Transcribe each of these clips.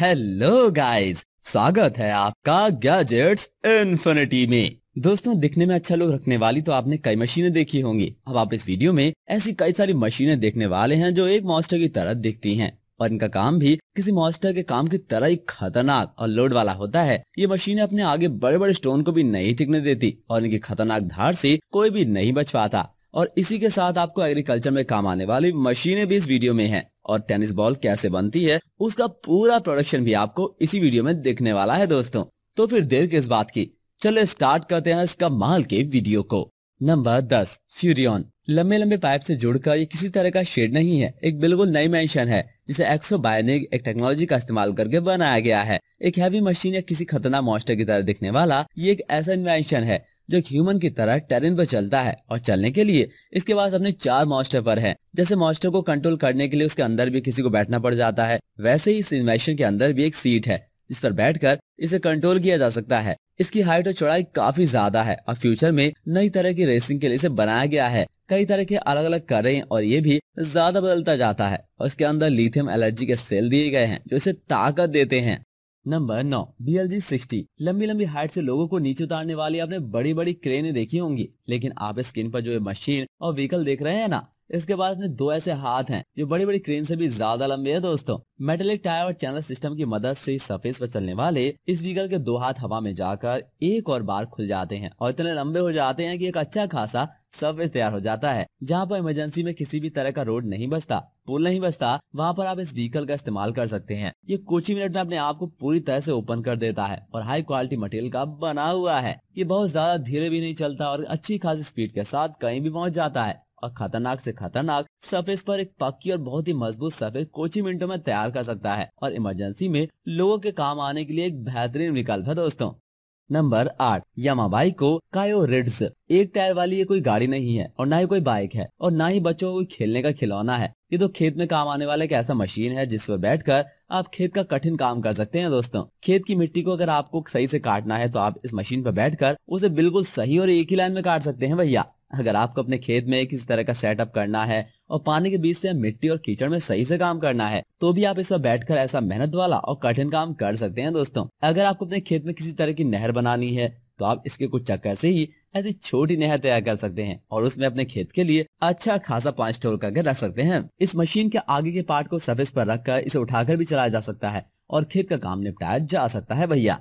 hello guys स्वागत है आपका गैजेट्स इन्फिनिटी में दोस्तों दिखने में अच्छा लुक रखने वाली तो आपने कई मशीनें देखी होंगी अब आप इस वीडियो में ऐसी कई सारी मशीनें देखने वाले हैं जो एक मॉस्टर की तरह दिखती हैं और इनका काम भी किसी मॉस्टर के काम की तरह ही खतरनाक और लोड वाला होता है ये मशीनें अपने आगे बड़े बड़े स्टोन को भी नहीं टिकने देती और इनकी खतरनाक धार से कोई भी नहीं बच पाता और इसी के साथ आपको एग्रीकल्चर में काम आने वाली मशीनें भी इस वीडियो में हैं और टेनिस बॉल कैसे बनती है उसका पूरा प्रोडक्शन भी आपको इसी वीडियो में देखने वाला है दोस्तों तो फिर देर किस बात की चले स्टार्ट करते हैं इसका माल के वीडियो को नंबर दस फ्यूरियन लंबे लंबे पाइप से जुड़कर ये किसी तरह का शेड नहीं है एक बिल्कुल नई मैंशन है जिसे एक्सो बायोनिक एक टेक्नोलॉजी का इस्तेमाल करके बनाया गया है एक हैवी मशीन या किसी खतरनाक मॉस्टर की तरह दिखने वाला ये एक ऐसा इन्वेंशन है जो ह्यूमन की तरह टेरेन पर चलता है और चलने के लिए इसके पास अपने चार मॉस्टर पर है जैसे मॉस्टर को कंट्रोल करने के लिए उसके अंदर भी किसी को बैठना पड़ जाता है वैसे ही इस के अंदर भी एक सीट है जिस पर बैठकर इसे कंट्रोल किया जा सकता है इसकी हाइट और चौड़ाई काफी ज्यादा है और फ्यूचर में नई तरह की रेसिंग के लिए इसे बनाया गया है कई तरह के अलग अलग करें और ये भी ज्यादा बदलता जाता है और इसके अंदर लिथियम एलर्जी के सेल दिए गए हैं जो इसे ताकत देते हैं नंबर नौ बी एल जी सिक्सटी लंबी लंबी हाइट से लोगों को नीचे उतारने वाली आपने बड़ी बड़ी क्रेनें देखी होंगी लेकिन आप स्क्रीन पर जो ये मशीन और व्हीकल देख रहे हैं ना इसके बाद में दो ऐसे हाथ हैं जो बड़ी बड़ी क्रेन से भी ज्यादा लंबे हैं दोस्तों मेटेलिक टायर और चैनल सिस्टम की मदद से सफेस पर चलने वाले इस व्हीकल के दो हाथ हवा में जाकर एक और बार खुल जाते हैं और इतने लंबे हो जाते हैं कि एक अच्छा खासा सर्विस तैयार हो जाता है जहाँ पर इमरजेंसी में किसी भी तरह का रोड नहीं बचता पुल नहीं बचता वहाँ पर आप इस व्हीकल का इस्तेमाल कर सकते हैं ये कुछ ही मिनट में अपने आप को पूरी तरह से ओपन कर देता है और हाई क्वालिटी मटेरियल का बना हुआ है ये बहुत ज्यादा धीरे भी नहीं चलता और अच्छी खासी स्पीड के साथ कहीं भी पहुँच जाता है और खतरनाक से खतरनाक सफेस पर एक पक्की और बहुत ही मजबूत सफेद कुछ ही मिनटों में तैयार कर सकता है और इमरजेंसी में लोगों के काम आने के लिए एक बेहतरीन विकल्प है दोस्तों नंबर आठ यमा बाइक को कायो रिड्स एक टायर वाली ये कोई गाड़ी नहीं है और ना ही कोई बाइक है और ना ही बच्चों को खेलने का खिलौना है ये तो खेत में काम आने वाला एक ऐसा मशीन है जिस पर कर आप खेत का कठिन काम कर सकते हैं दोस्तों खेत की मिट्टी को अगर आपको सही से काटना है तो आप इस मशीन पर बैठकर उसे बिल्कुल सही और एक ही लाइन में काट सकते हैं भैया अगर आपको अपने खेत में किसी तरह का सेटअप करना है और पानी के बीच से मिट्टी और कीचड़ में सही से काम करना है तो भी आप इस पर बैठकर ऐसा मेहनत वाला और कठिन काम कर सकते हैं दोस्तों अगर आपको अपने खेत में किसी तरह की नहर बनानी है तो आप इसके कुछ चक्कर से ही ऐसी छोटी नहर तैयार कर सकते हैं और उसमें अपने खेत के लिए अच्छा खासा पांच स्टोर करके रख सकते हैं इस मशीन के आगे के पार्ट को सर्विस पर रखकर इसे उठाकर भी चलाया जा सकता है और खेत का काम निपटाया जा सकता है भैया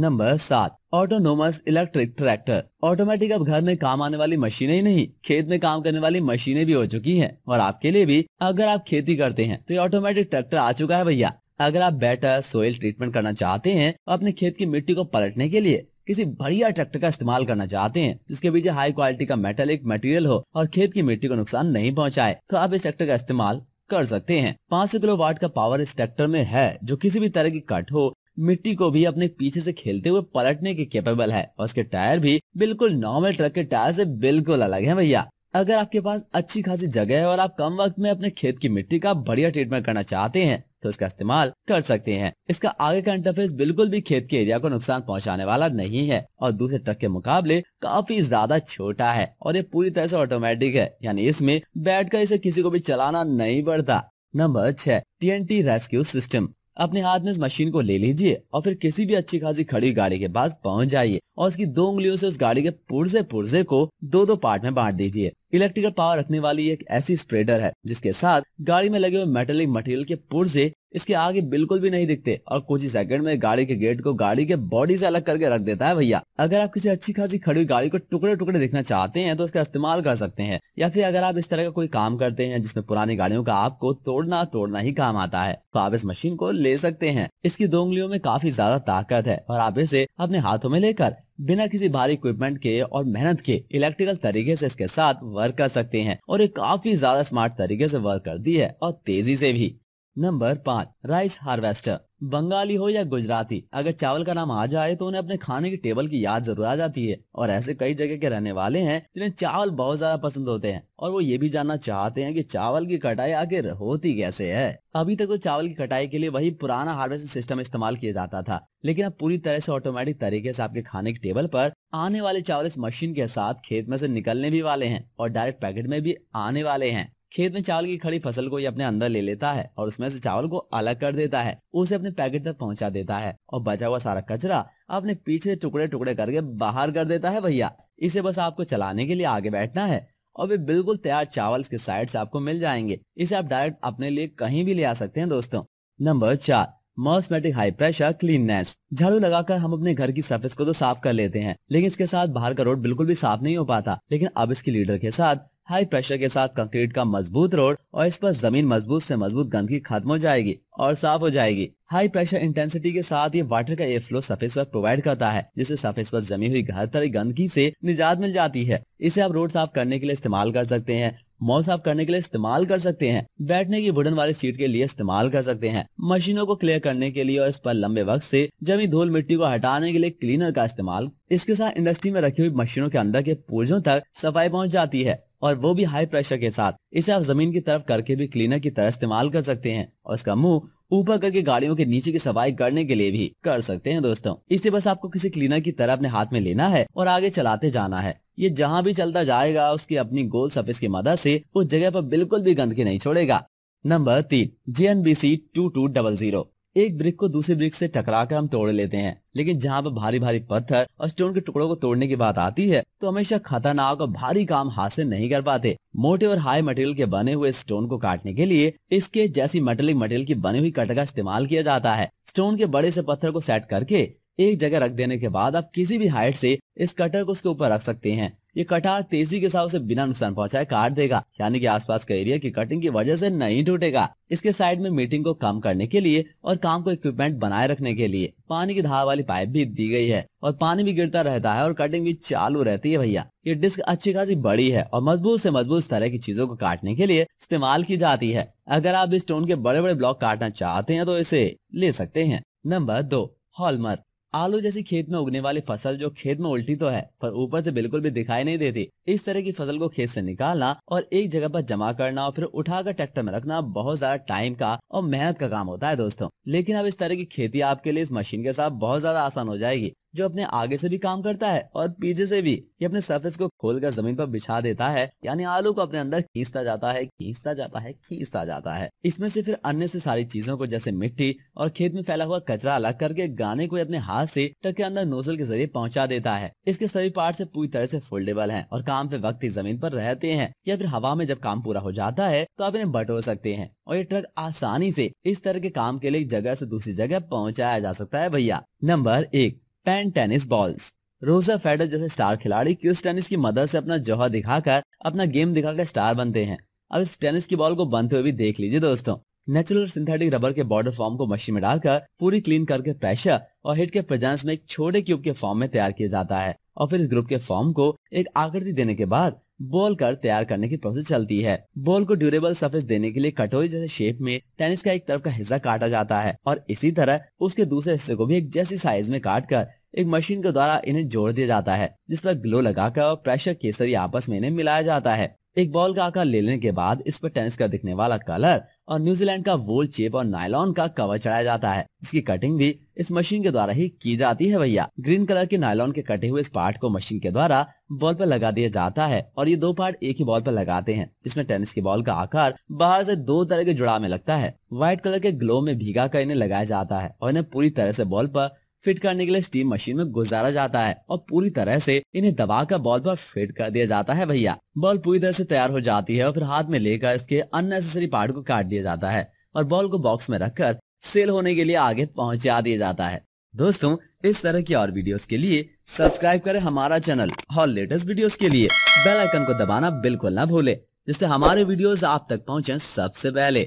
नंबर सात ऑटोनोमस इलेक्ट्रिक ट्रैक्टर ऑटोमेटिक अब घर में काम आने वाली मशीनें ही नहीं खेत में काम करने वाली मशीनें भी हो चुकी हैं और आपके लिए भी अगर आप खेती करते हैं तो ये ऑटोमेटिक ट्रैक्टर आ चुका है भैया अगर आप बेटर सोयल ट्रीटमेंट करना चाहते हैं और तो अपने खेत की मिट्टी को पलटने के लिए किसी बढ़िया ट्रैक्टर का इस्तेमाल करना चाहते हैं जिसके पीछे हाई क्वालिटी का मेटेलिक मटेरियल हो और खेत की मिट्टी को नुकसान नहीं पहुँचाए तो आप इस ट्रैक्टर का इस्तेमाल कर सकते हैं पाँच सौ किलो वाट का पावर इस ट्रैक्टर में है जो किसी भी तरह की कट हो मिट्टी को भी अपने पीछे से खेलते हुए पलटने के कैपेबल है और उसके टायर भी बिल्कुल नॉर्मल ट्रक के टायर से बिल्कुल अलग है भैया अगर आपके पास अच्छी खासी जगह है और आप कम वक्त में अपने खेत की मिट्टी का बढ़िया ट्रीटमेंट करना चाहते हैं तो इसका इस्तेमाल कर सकते हैं इसका आगे का इंटरफेस बिल्कुल भी खेत के एरिया को नुकसान पहुंचाने वाला नहीं है और दूसरे ट्रक के मुकाबले काफी ज्यादा छोटा है और ये पूरी तरह से ऑटोमेटिक है यानी इसमें बैठ कर इसे किसी को भी चलाना नहीं पड़ता नंबर छह टी रेस्क्यू सिस्टम अपने हाथ में इस मशीन को ले लीजिए और फिर किसी भी अच्छी खासी खड़ी गाड़ी के पास पहुंच जाइए और उसकी दो उंगलियों से उस गाड़ी के पुर्जे पुर्जे को दो दो पार्ट में बांट दीजिए इलेक्ट्रिकल पावर रखने वाली एक ऐसी स्प्रेडर है जिसके साथ गाड़ी में लगे हुए मेटेलिक मटेरियल के पुर्जे इसके आगे बिल्कुल भी नहीं दिखते और कुछ ही सेकंड में गाड़ी के गेट को गाड़ी के बॉडी से अलग करके रख देता है भैया अगर आप किसी अच्छी खासी खड़ी गाड़ी को टुकड़े टुकड़े देखना चाहते हैं तो इसका इस्तेमाल कर सकते हैं या फिर अगर आप इस तरह का कोई काम करते हैं जिसमें पुरानी गाड़ियों का आपको तोड़ना तोड़ना ही काम आता है तो आप इस मशीन को ले सकते हैं इसकी दो उंगलियों में काफी ज्यादा ताकत है और आप इसे अपने हाथों में लेकर बिना किसी भारी इक्विपमेंट के और मेहनत के इलेक्ट्रिकल तरीके से इसके साथ वर्क कर सकते हैं और ये काफी ज्यादा स्मार्ट तरीके से वर्क करती है और तेजी से भी नंबर पाँच राइस हार्वेस्टर बंगाली हो या गुजराती अगर चावल का नाम आ जाए तो उन्हें अपने खाने के टेबल की याद जरूर आ जाती है और ऐसे कई जगह के रहने वाले हैं जिन्हें चावल बहुत ज्यादा पसंद होते हैं और वो ये भी जानना चाहते हैं कि चावल की कटाई आखिर होती कैसे है अभी तक तो चावल की कटाई के लिए वही पुराना हार्वेस्टिंग सिस्टम इस्तेमाल किया जाता था लेकिन अब पूरी तरह से ऑटोमेटिक तरीके से आपके खाने के टेबल पर आने वाले चावल इस मशीन के साथ खेत में से निकलने भी वाले हैं और डायरेक्ट पैकेट में भी आने वाले हैं खेत में चावल की खड़ी फसल को ये अपने अंदर ले लेता है और उसमें से चावल को अलग कर देता है उसे अपने पैकेट तक पहुंचा देता है और बचा हुआ सारा कचरा अपने पीछे टुकड़े टुकड़े करके बाहर कर देता है भैया इसे बस आपको चलाने के लिए आगे बैठना है और वे बिल्कुल तैयार चावल के साइड से आपको मिल जाएंगे इसे आप डायरेक्ट अपने लिए कहीं भी ले आ सकते हैं दोस्तों नंबर चार मॉस्मेटिक हाई प्रेशर क्लीननेस झाड़ू लगाकर हम अपने घर की सरफेस को तो साफ कर लेते हैं लेकिन इसके साथ बाहर का रोड बिल्कुल भी साफ नहीं हो पाता लेकिन अब इसकी लीडर के साथ हाई प्रेशर के साथ कंक्रीट का मजबूत रोड और इस पर जमीन मजबूत से मजबूत गंदगी खत्म हो जाएगी और साफ हो जाएगी हाई प्रेशर इंटेंसिटी के साथ ये वाटर का एयर फ्लो सफेद पर प्रोवाइड करता है जिससे सफेद पर जमी हुई घर तरह गंदगी से निजात मिल जाती है इसे आप रोड साफ करने के लिए इस्तेमाल कर सकते हैं मॉल साफ करने के लिए इस्तेमाल कर सकते हैं बैठने की वुडन वाली सीट के लिए इस्तेमाल कर सकते हैं मशीनों को क्लियर करने के लिए और इस पर लंबे वक्त से जमी धूल मिट्टी को हटाने के लिए क्लीनर का इस्तेमाल इसके साथ इंडस्ट्री में रखी हुई मशीनों के अंदर के पुर्जों तक सफाई पहुंच जाती है और वो भी हाई प्रेशर के साथ इसे आप जमीन की तरफ करके भी क्लीनर की तरह इस्तेमाल कर सकते हैं और इसका मुंह ऊपर करके गाड़ियों के नीचे की सफाई करने के लिए भी कर सकते हैं दोस्तों इसे बस आपको किसी क्लीनर की तरह अपने हाथ में लेना है और आगे चलाते जाना है ये जहाँ भी चलता जाएगा उसकी अपनी गोल सफेस की मदद ऐसी उस जगह आरोप बिल्कुल भी गंदगी नहीं छोड़ेगा नंबर तीन J N B C two two double zero एक ब्रिक को दूसरे ब्रिक से टकराकर हम तोड़ लेते हैं लेकिन जहाँ पर भारी भारी पत्थर और स्टोन के टुकड़ों को तोड़ने की बात आती है तो हमेशा खतरनाक और भारी काम हाथ से नहीं कर पाते मोटे और हाई मटेरियल के बने हुए स्टोन को काटने के लिए इसके जैसी मेटलिक मटेरियल की बनी हुई कटर का इस्तेमाल किया जाता है स्टोन के बड़े से पत्थर को सेट करके एक जगह रख देने के बाद आप किसी भी हाइट से इस कटर को उसके ऊपर रख सकते हैं ये कटार तेजी के साथ उसे बिना नुकसान पहुंचाए काट देगा यानी कि आसपास का एरिया की कटिंग की वजह से नहीं टूटेगा इसके साइड में मीटिंग को कम करने के लिए और काम को इक्विपमेंट बनाए रखने के लिए पानी की धार वाली पाइप भी दी गई है और पानी भी गिरता रहता है और कटिंग भी चालू रहती है भैया ये डिस्क अच्छी खासी बड़ी है और मजबूत से मजबूत तरह की चीजों को काटने के लिए इस्तेमाल की जाती है अगर आप इस स्टोन के बड़े बड़े ब्लॉक काटना चाहते हैं तो इसे ले सकते हैं नंबर दो हॉलमर आलू जैसी खेत में उगने वाली फसल जो खेत में उल्टी तो है पर ऊपर से बिल्कुल भी दिखाई नहीं देती इस तरह की फसल को खेत से निकालना और एक जगह पर जमा करना और फिर उठाकर ट्रैक्टर में रखना बहुत ज्यादा टाइम का और मेहनत का काम होता है दोस्तों लेकिन अब इस तरह की खेती आपके लिए इस मशीन के साथ बहुत ज्यादा आसान हो जाएगी जो अपने आगे से भी काम करता है और पीछे से भी ये अपने सरफेस को खोलकर जमीन पर बिछा देता है यानी आलू को अपने अंदर खींचता जाता है खींचता जाता है खींचता जाता है इसमें से फिर अन्य से सारी चीजों को जैसे मिट्टी और खेत में फैला हुआ कचरा अलग करके गाने को अपने हाथ से ट्रक के अंदर नोजल के जरिए पहुंचा देता है इसके सभी पार्ट से पूरी तरह से फोल्डेबल है और काम पे वक्त ही जमीन पर रहते हैं या फिर हवा में जब काम पूरा हो जाता है तो आप इन्हें बटोर सकते हैं और ये ट्रक आसानी से इस तरह के काम के लिए जगह से दूसरी जगह पहुंचाया जा सकता है भैया नंबर एक Penn tennis balls Roger Federer जैसे स्टार खिलाड़ी क्रिस टेनिस की मदद से अपना जोहर दिखाकर अपना गेम दिखाकर स्टार बनते हैं अब इस टेनिस की बॉल को बनते हुए भी देख लीजिए दोस्तों नेचुरल सिंथेटिक रबर के बॉर्डर फॉर्म को मशीन में डालकर पूरी क्लीन करके प्रेशर और हिट के प्रजेंस में एक छोटे क्यूब के फॉर्म में तैयार किया जाता है और फिर इस ग्रुप के फॉर्म को एक आकृति देने के बाद बॉल कर तैयार करने की प्रोसेस चलती है बॉल को ड्यूरेबल सरफेस देने के लिए कटोरी जैसे शेप में टेनिस का एक तरफ का हिस्सा काटा जाता है और इसी तरह उसके दूसरे हिस्से को भी एक जैसी साइज में काट कर एक मशीन के द्वारा इन्हें जोड़ दिया जाता है जिस पर ग्लो लगाकर और प्रेशर केसरी आपस में इन्हें मिलाया जाता है एक बॉल का आकार ले लेने के बाद इस पर टेनिस का दिखने वाला कलर और न्यूजीलैंड का वोल चेप और नायलॉन का कवर चढ़ाया जाता है इसकी कटिंग भी इस मशीन के द्वारा ही की जाती है भैया ग्रीन कलर के नायलॉन के कटे हुए इस पार्ट को मशीन के द्वारा बॉल पर लगा दिया जाता है और ये दो पार्ट एक ही बॉल पर लगाते हैं जिसमें टेनिस के बॉल का आकार बाहर से दो तरह के जुड़ाव में लगता है व्हाइट कलर के ग्लो में भीगा कर इन्हें लगाया जाता है और इन्हें पूरी तरह से बॉल पर फिट करने के लिए स्टीम मशीन में गुजारा जाता है और पूरी तरह से इन्हें दबा कर बॉल पर फिट कर दिया जाता है भैया बॉल पूरी तरह से तैयार हो जाती है और फिर हाथ में लेकर इसके अननेसेसरी पार्ट को काट दिया जाता है और बॉल को बॉक्स में रखकर सेल होने के लिए आगे पहुंचा दिया जाता है दोस्तों इस तरह की और वीडियोस के लिए सब्सक्राइब करें हमारा चैनल और लेटेस्ट वीडियोस के लिए बेल आइकन को दबाना बिल्कुल ना भूले जिससे हमारे वीडियोस आप तक पहुंचे सबसे पहले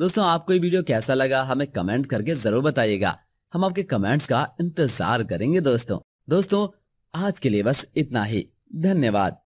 दोस्तों आपको ये वीडियो कैसा लगा हमें कमेंट करके जरूर बताइएगा हम आपके कमेंट्स का इंतजार करेंगे दोस्तों दोस्तों आज के लिए बस इतना ही धन्यवाद